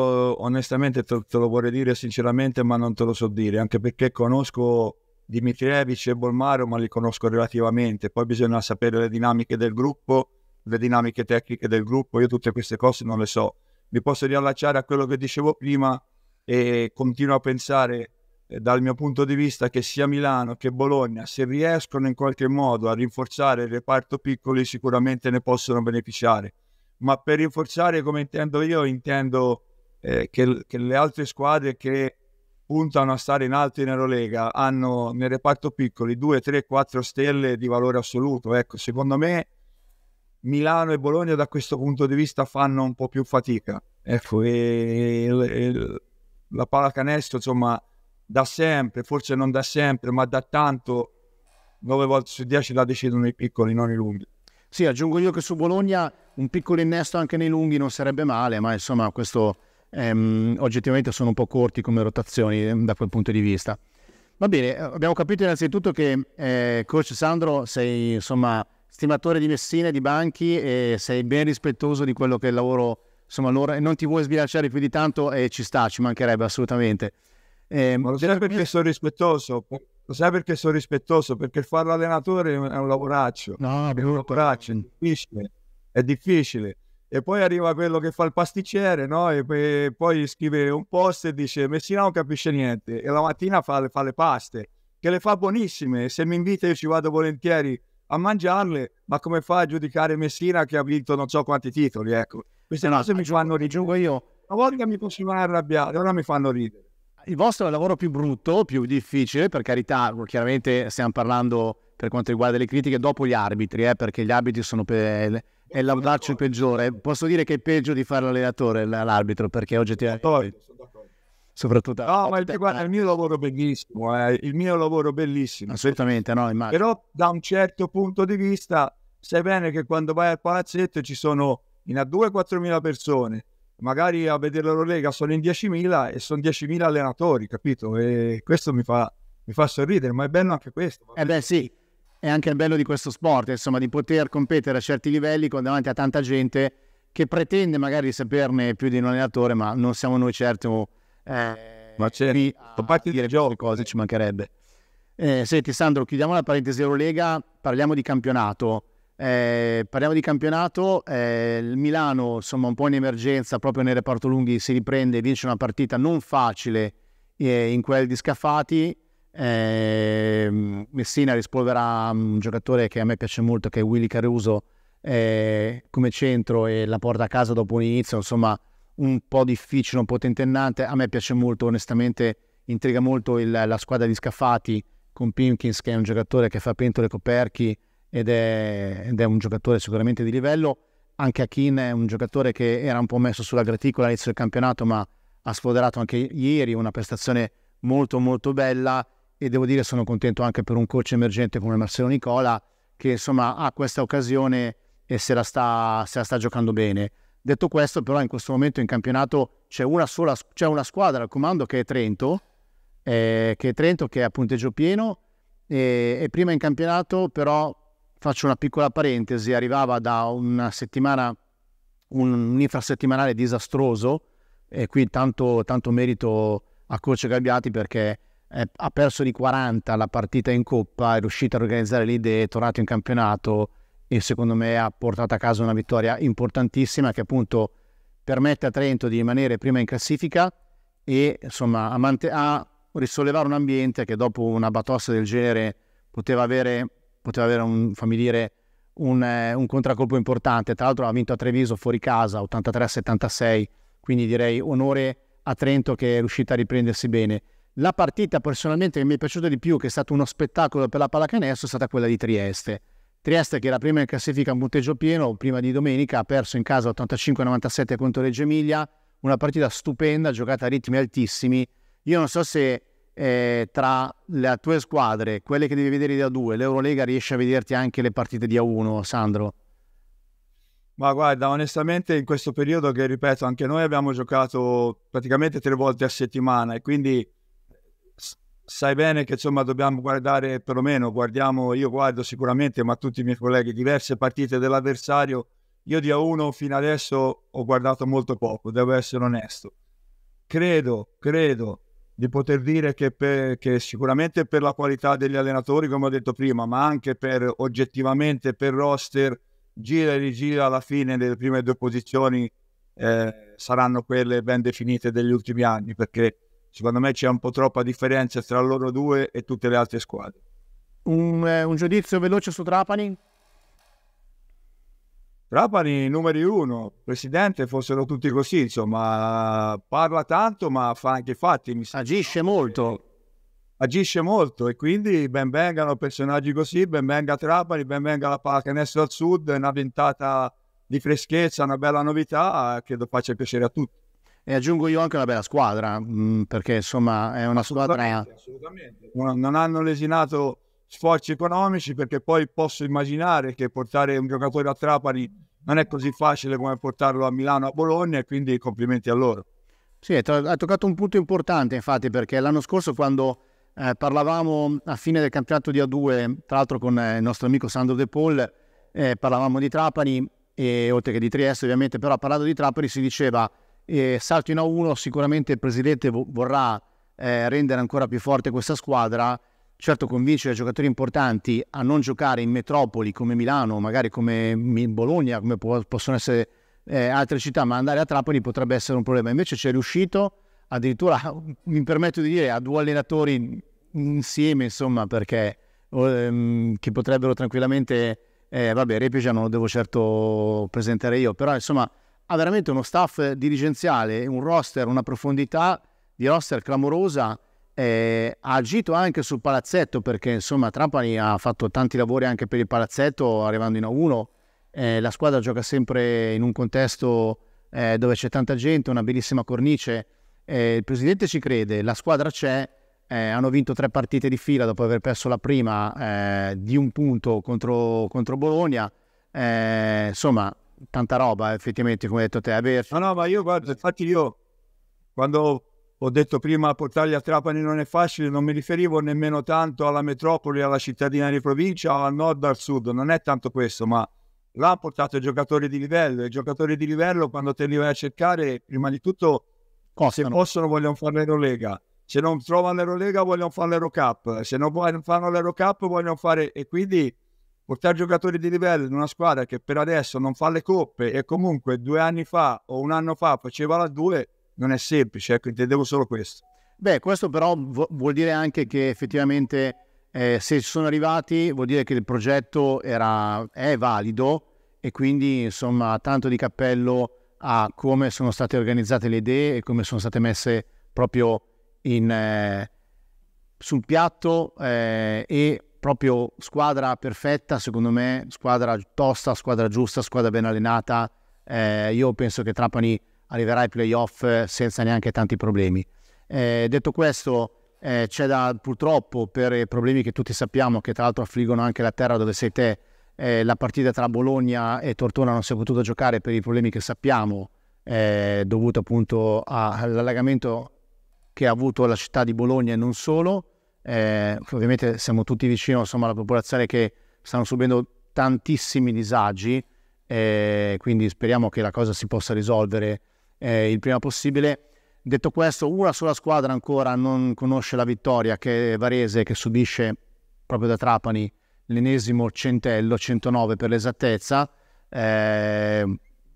onestamente te, te lo vorrei dire sinceramente, ma non te lo so dire, anche perché conosco Dimitrievic e Bolmaro, ma li conosco relativamente. Poi bisogna sapere le dinamiche del gruppo le dinamiche tecniche del gruppo, io tutte queste cose non le so. Mi posso riallacciare a quello che dicevo prima e continuo a pensare eh, dal mio punto di vista che sia Milano che Bologna, se riescono in qualche modo a rinforzare il reparto piccoli, sicuramente ne possono beneficiare. Ma per rinforzare, come intendo io, intendo eh, che, che le altre squadre che puntano a stare in alto in Eurolega hanno nel reparto piccoli 2, 3, 4 stelle di valore assoluto. Ecco, secondo me Milano e Bologna da questo punto di vista fanno un po' più fatica. Ecco, e, e, e la pallacanestro, insomma, da sempre, forse non da sempre, ma da tanto, 9 volte su 10 la decidono i piccoli, non i lunghi. Sì, aggiungo io che su Bologna un piccolo innesto anche nei lunghi non sarebbe male, ma insomma, questo ehm, oggettivamente sono un po' corti come rotazioni ehm, da quel punto di vista. Va bene, abbiamo capito innanzitutto che eh, coach Sandro sei insomma stimatore di Messina e di banchi e sei ben rispettoso di quello che è il lavoro, insomma, loro, e non ti vuoi sbilanciare più di tanto e ci sta, ci mancherebbe assolutamente. Eh, Ma lo sai perché sono rispettoso? Lo sai perché sono rispettoso? Perché fare l'allenatore è un lavoraccio. No, è un lavoraccio, è difficile. È difficile. E poi arriva quello che fa il pasticcere, no? E poi scrive un post e dice Messina non capisce niente. E la mattina fa le, fa le paste, che le fa buonissime. Se mi invita io ci vado volentieri a mangiarle, ma come fa a giudicare Messina che ha vinto non so quanti titoli? Ecco, queste no, cose mi fanno ridere. io. Una volta mi possono arrabbiare, ora mi fanno ridere. Il vostro è il lavoro più brutto, più difficile, per carità, chiaramente stiamo parlando per quanto riguarda le critiche dopo gli arbitri, eh, perché gli arbitri sono per, è l'audace peggiore. Posso dire che è peggio di fare l'allenatore l'arbitro, perché oggettivamente... Sono d'accordo soprattutto... No, ma il, guarda, il mio lavoro bellissimo, eh, il mio lavoro bellissimo. Assolutamente, no, immagino. Però da un certo punto di vista, sai bene che quando vai al palazzetto ci sono in a 2-4 mila persone, magari a vedere la Lega sono in 10.000 e sono 10.000 allenatori, capito? E questo mi fa, mi fa sorridere, ma è bello anche questo. Eh beh sì, è anche il bello di questo sport, insomma, di poter competere a certi livelli con davanti a tanta gente che pretende magari saperne più di un allenatore, ma non siamo noi certo eh, Ma c'è qui, a parte dire ah, gioco, cose ci mancherebbe. Eh, senti Sandro, chiudiamo la parentesi Eurolega, parliamo di campionato. Eh, parliamo di campionato, eh, il Milano insomma un po' in emergenza, proprio nel reparto lunghi si riprende, vince una partita non facile eh, in quel di Scafati. Ehm, Messina rispolverà un giocatore che a me piace molto, che è Willy Caruso, eh, come centro e la porta a casa dopo un inizio, insomma un po' difficile, un po' tentennante. A me piace molto, onestamente, intriga molto il, la squadra di Scafati con Pimkins, che è un giocatore che fa pentole coperchi ed è, ed è un giocatore sicuramente di livello. Anche Akin è un giocatore che era un po' messo sulla graticola all'inizio del campionato, ma ha sfoderato anche ieri una prestazione molto molto bella e devo dire sono contento anche per un coach emergente come Marcello Nicola che insomma ha questa occasione e se la sta, se la sta giocando bene. Detto questo, però, in questo momento in campionato c'è una sola c'è una squadra al comando che è Trento, eh, che è Trento che è a punteggio pieno. E, e prima in campionato, però, faccio una piccola parentesi: arrivava da una settimana, un, un infrasettimanale disastroso, e qui tanto, tanto merito a Coach Gabbiati perché eh, ha perso di 40 la partita in coppa, è riuscita a organizzare l'idea, è tornato in campionato, e secondo me ha portato a casa una vittoria importantissima che appunto permette a Trento di rimanere prima in classifica e insomma a, mant- a risollevare un ambiente che dopo una batosta del genere poteva avere, poteva avere un, fammi dire, un, eh, un, contraccolpo importante. Tra l'altro ha vinto a Treviso fuori casa 83-76, quindi direi onore a Trento che è riuscita a riprendersi bene. La partita personalmente che mi è piaciuta di più, che è stato uno spettacolo per la pallacanestro, è stata quella di Trieste Trieste, che era la prima in classifica a punteggio pieno, prima di domenica, ha perso in casa 85-97 contro Reggio Emilia, una partita stupenda, giocata a ritmi altissimi. Io non so se eh, tra le tue squadre, quelle che devi vedere da due, l'Eurolega riesce a vederti anche le partite di A1, Sandro. Ma guarda, onestamente in questo periodo che ripeto, anche noi abbiamo giocato praticamente tre volte a settimana e quindi sai bene che insomma dobbiamo guardare perlomeno, guardiamo, io guardo sicuramente, ma tutti i miei colleghi, diverse partite dell'avversario. Io di A1 fino adesso ho guardato molto poco, devo essere onesto. Credo, credo di poter dire che, per, che sicuramente per la qualità degli allenatori, come ho detto prima, ma anche per oggettivamente per roster, gira e rigira alla fine delle prime due posizioni eh, saranno quelle ben definite degli ultimi anni, perché secondo me c'è un po' troppa differenza tra loro due e tutte le altre squadre. Un, eh, un giudizio veloce su Trapani? Trapani numeri uno, presidente, fossero tutti così, insomma, parla tanto ma fa anche fatti. Mi Agisce molto. Agisce molto e quindi ben vengano personaggi così, ben venga Trapani, ben venga la pallacanestro al sud, una ventata di freschezza, una bella novità, eh, credo faccia piacere a tutti e aggiungo io anche una bella squadra, mm, perché insomma è una squadra... Assolutamente, eh. Non hanno lesinato sforzi economici perché poi posso immaginare che portare un giocatore a Trapani non è così facile come portarlo a Milano, a Bologna e quindi complimenti a loro. Sì, ha toccato un punto importante infatti perché l'anno scorso quando eh, parlavamo a fine del campionato di A2, tra l'altro con eh, il nostro amico Sandro De Paul, eh, parlavamo di Trapani e oltre che di Trieste ovviamente, però parlando di Trapani si diceva e salto in A1, sicuramente il presidente vorrà eh, rendere ancora più forte questa squadra, certo convincere i giocatori importanti a non giocare in metropoli come Milano, magari come Bologna, come può, possono essere eh, altre città, ma andare a Trapani potrebbe essere un problema. Invece ci è riuscito, addirittura mi permetto di dire, a due allenatori insieme, insomma, perché ehm, che potrebbero tranquillamente, eh, vabbè, Repegia non lo devo certo presentare io, però insomma ha veramente uno staff dirigenziale, un roster, una profondità di roster clamorosa. Eh, ha agito anche sul palazzetto perché insomma Trapani ha fatto tanti lavori anche per il palazzetto arrivando in A1 eh, la squadra gioca sempre in un contesto eh, dove c'è tanta gente una bellissima cornice il presidente ci crede la squadra c'è hanno vinto tre partite di fila dopo aver perso la prima eh, di un punto contro, contro Bologna eh, insomma tanta roba effettivamente come hai detto te a aver... no no ma io guarda infatti io quando ho detto prima portarli a Trapani non è facile non mi riferivo nemmeno tanto alla metropoli alla cittadina di provincia al nord al sud non è tanto questo ma l'ha portato i giocatori di livello i giocatori di livello quando te li vai a cercare prima di tutto Costano. se possono vogliono fare l'Eurolega se non trovano l'Eurolega vogliono fare l'Eurocup se non fanno l'Eurocup vogliono fare e quindi portare giocatori di livello in una squadra che per adesso non fa le coppe e comunque due anni fa o un anno fa faceva la 2 non è semplice, ecco, intendevo solo questo. Beh, questo però vuol dire anche che effettivamente eh, se sono arrivati vuol dire che il progetto era, è valido e quindi insomma tanto di cappello a come sono state organizzate le idee e come sono state messe proprio in, eh, sul piatto eh, e proprio squadra perfetta, secondo me, squadra tosta, squadra giusta, squadra ben allenata. Eh, io penso che Trapani arriverà ai playoff eh, senza neanche tanti problemi. Eh, detto questo, eh, c'è da purtroppo per i problemi che tutti sappiamo, che tra l'altro affliggono anche la terra dove sei te, eh, la partita tra Bologna e Tortona non si è potuta giocare per i problemi che sappiamo, eh, dovuto appunto all'allagamento che ha avuto la città di Bologna e non solo. Eh, ovviamente siamo tutti vicino insomma, alla popolazione che stanno subendo tantissimi disagi, eh, quindi speriamo che la cosa si possa risolvere eh, il prima possibile. Detto questo, una sola squadra ancora non conosce la vittoria, che è Varese, che subisce proprio da Trapani l'ennesimo centello, 109 per l'esattezza. Eh,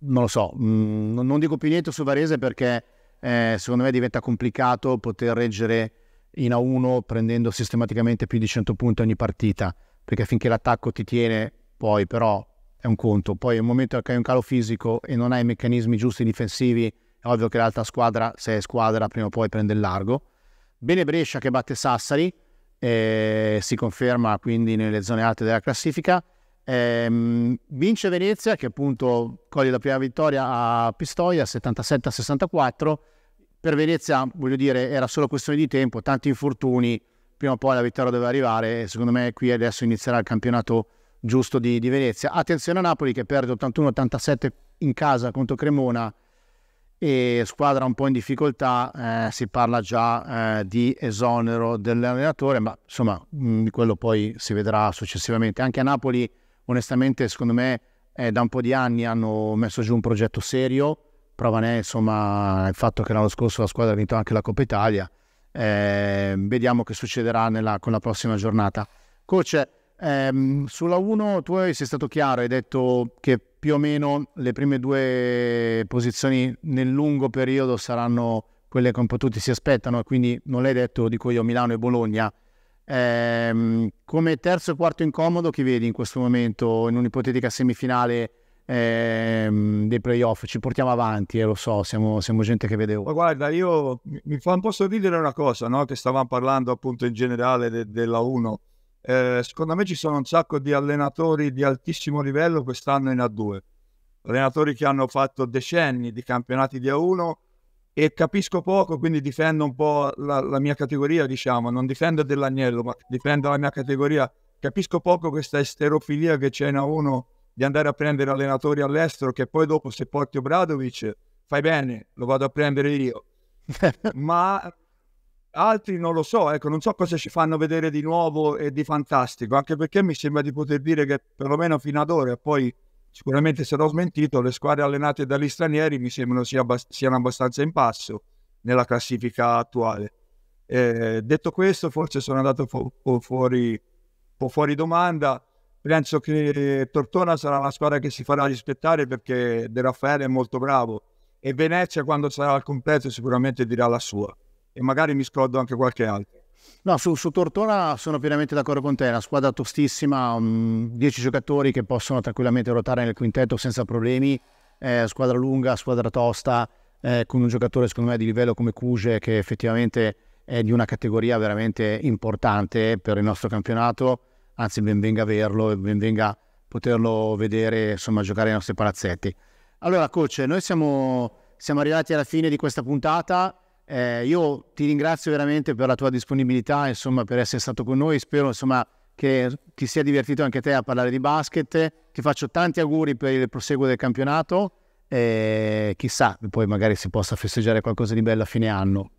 non lo so, mh, mm, non dico più niente su Varese perché eh, secondo me diventa complicato poter reggere in A1 prendendo sistematicamente più di 100 punti ogni partita, perché finché l'attacco ti tiene, poi però è un conto. Poi nel momento che hai un calo fisico e non hai i meccanismi giusti difensivi, è ovvio che l'altra squadra, se è squadra, prima o poi prende il largo. Bene Brescia che batte Sassari, eh, si conferma quindi nelle zone alte della classifica. Eh, vince Venezia che appunto coglie la prima vittoria a Pistoia 77-64 per Venezia, voglio dire, era solo questione di tempo, tanti infortuni, prima o poi la vittoria doveva arrivare e secondo me qui adesso inizierà il campionato giusto di, di Venezia. Attenzione a Napoli che perde 81-87 in casa contro Cremona e squadra un po' in difficoltà, eh, si parla già eh, di esonero dell'allenatore, ma insomma mh, mm, quello poi si vedrà successivamente. Anche a Napoli, onestamente, secondo me eh, da un po' di anni hanno messo giù un progetto serio, prova ne è insomma il fatto che l'anno scorso la squadra ha vinto anche la Coppa Italia. Eh, vediamo che succederà nella, con la prossima giornata. Coach, ehm, sulla 1 tu sei stato chiaro, hai detto che più o meno le prime due posizioni nel lungo periodo saranno quelle che un po' tutti si aspettano, quindi non l'hai detto, dico io, Milano e Bologna. Eh, come terzo e quarto incomodo chi vedi in questo momento in un'ipotetica semifinale ehm, dei playoff, ci portiamo avanti, e eh, lo so, siamo, siamo, gente che vede ora. Guarda, io mi fa un po' sorridere una cosa, no? che stavamo parlando appunto in generale de- della 1. Eh, secondo me ci sono un sacco di allenatori di altissimo livello quest'anno in A2, allenatori che hanno fatto decenni di campionati di A1 e capisco poco, quindi difendo un po' la, la mia categoria, diciamo, non difendo dell'agnello, ma difendo la mia categoria. Capisco poco questa esterofilia che c'è in A1 di andare a prendere allenatori all'estero che poi dopo se porti Obradovic fai bene, lo vado a prendere io. Ma altri non lo so, ecco, non so cosa ci fanno vedere di nuovo e di fantastico, anche perché mi sembra di poter dire che perlomeno fino ad ora, poi sicuramente sarò smentito, le squadre allenate dagli stranieri mi sembrano sia abbast- siano abbastanza in passo nella classifica attuale. Eh, detto questo, forse sono andato fu- fuori, un po' fuori domanda penso che Tortona sarà la squadra che si farà rispettare perché De Raffaele è molto bravo e Venezia quando sarà al completo sicuramente dirà la sua e magari mi scordo anche qualche altro. No, su, su Tortona sono pienamente d'accordo con te, è una squadra tostissima, 10 mm, giocatori che possono tranquillamente ruotare nel quintetto senza problemi, eh, squadra lunga, squadra tosta, con un giocatore secondo me di livello come Cuge che effettivamente è di una categoria veramente importante per il nostro campionato anzi ben venga averlo e ben venga poterlo vedere, insomma, giocare nei nostri palazzetti. Allora, coach, noi siamo, siamo arrivati alla fine di questa puntata. Eh, io ti ringrazio veramente per la tua disponibilità, insomma, per essere stato con noi. Spero, insomma, che ti sia divertito anche te a parlare di basket. Ti faccio tanti auguri per il proseguo del campionato. E chissà, poi magari si possa festeggiare qualcosa di bello a fine anno.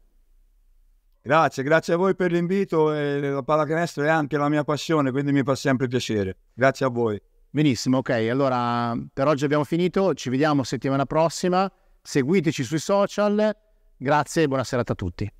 Grazie, grazie a voi per l'invito e la pallacanestro è anche la mia passione, quindi mi fa sempre piacere. Grazie a voi. Benissimo, ok, allora per oggi abbiamo finito, ci vediamo settimana prossima, seguiteci sui social, grazie e buona serata a tutti.